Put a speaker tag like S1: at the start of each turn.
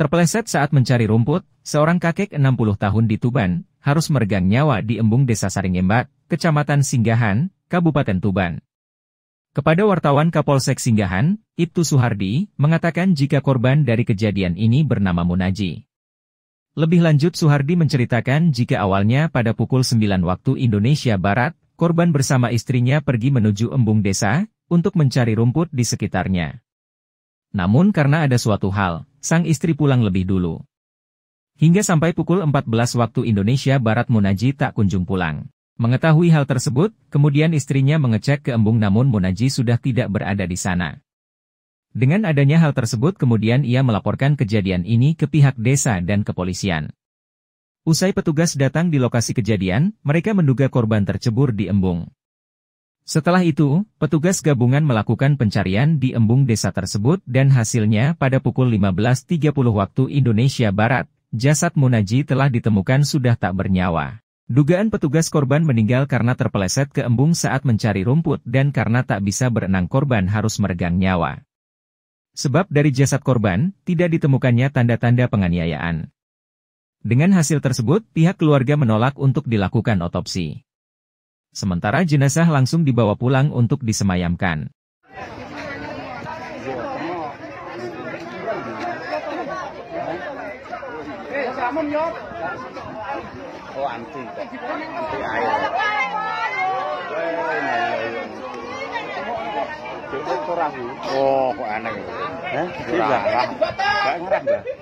S1: Terpeleset saat mencari rumput, seorang kakek 60 tahun di Tuban, harus meregang nyawa di embung desa Saringembat, Kecamatan Singgahan, Kabupaten Tuban. Kepada wartawan Kapolsek Singgahan, Ibtu Suhardi, mengatakan jika korban dari kejadian ini bernama Munaji. Lebih lanjut Suhardi menceritakan jika awalnya pada pukul 9 waktu Indonesia Barat, korban bersama istrinya pergi menuju embung desa, untuk mencari rumput di sekitarnya. Namun karena ada suatu hal, sang istri pulang lebih dulu. Hingga sampai pukul 14 waktu Indonesia Barat Munaji tak kunjung pulang. Mengetahui hal tersebut, kemudian istrinya mengecek ke embung namun Munaji sudah tidak berada di sana. Dengan adanya hal tersebut kemudian ia melaporkan kejadian ini ke pihak desa dan kepolisian. Usai petugas datang di lokasi kejadian, mereka menduga korban tercebur di embung. Setelah itu, petugas gabungan melakukan pencarian di embung desa tersebut dan hasilnya pada pukul 15.30 waktu Indonesia Barat, jasad Munaji telah ditemukan sudah tak bernyawa. Dugaan petugas korban meninggal karena terpeleset ke embung saat mencari rumput dan karena tak bisa berenang korban harus meregang nyawa. Sebab dari jasad korban, tidak ditemukannya tanda-tanda penganiayaan. Dengan hasil tersebut, pihak keluarga menolak untuk dilakukan otopsi. Sementara jenazah langsung dibawa pulang untuk disemayamkan. Oh, eh, Tidak. Tidak ngerang,